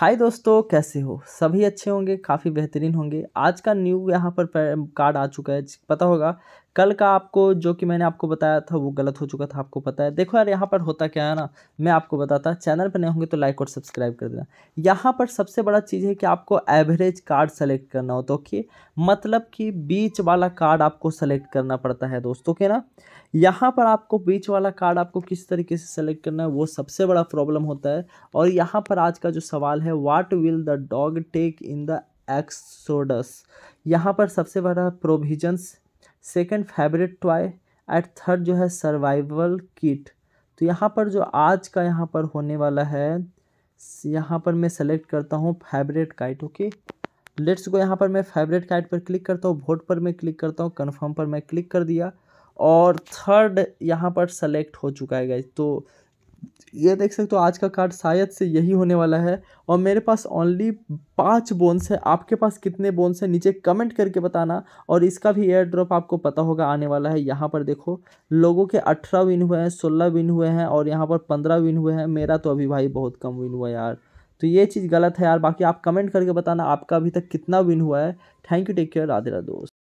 हाय दोस्तों कैसे हो सभी अच्छे होंगे काफ़ी बेहतरीन होंगे आज का न्यू यहाँ पर कार्ड आ चुका है पता होगा कल का आपको जो कि मैंने आपको बताया था वो गलत हो चुका था आपको पता है देखो यार यहाँ पर होता क्या है ना मैं आपको बताता चैनल पर नहीं होंगे तो लाइक और सब्सक्राइब कर देना यहाँ पर सबसे बड़ा चीज़ है कि आपको एवरेज कार्ड सेलेक्ट करना हो तो कि मतलब कि बीच वाला कार्ड आपको सेलेक्ट करना पड़ता है दोस्तों के ना यहाँ पर आपको बीच वाला कार्ड आपको किस तरीके से सेलेक्ट करना है वो सबसे बड़ा प्रॉब्लम होता है और यहाँ पर आज का जो सवाल है what will the dog take in the exodus यहाँ पर सबसे बड़ा provisions second favourite toy at third जो है सर्वाइवल किट तो यहाँ पर जो आज का यहाँ पर होने वाला है यहाँ पर मैं सेलेक्ट करता हूँ फेवरेट काइट ओके लेट्स को यहाँ पर मैं फेवरेट काइट पर क्लिक करता हूँ वोट पर मैं क्लिक करता हूँ कन्फर्म पर मैं क्लिक कर दिया और थर्ड यहाँ पर सेलेक्ट हो चुका है गाइज तो ये देख सकते हो आज का कार्ड शायद से यही होने वाला है और मेरे पास ओनली पाँच बोन्स है आपके पास कितने बोन्स हैं नीचे कमेंट करके बताना और इसका भी एयर ड्रॉप आपको पता होगा आने वाला है यहाँ पर देखो लोगों के अठारह विन हुए हैं सोलह विन हुए हैं और यहाँ पर पंद्रह विन हुए हैं मेरा तो अभी भाई बहुत कम विन हुआ यार तो ये चीज़ गलत है यार बाकी आप कमेंट करके बताना आपका अभी तक कितना विन हुआ है thank you take care Radhe Radhe दोस्त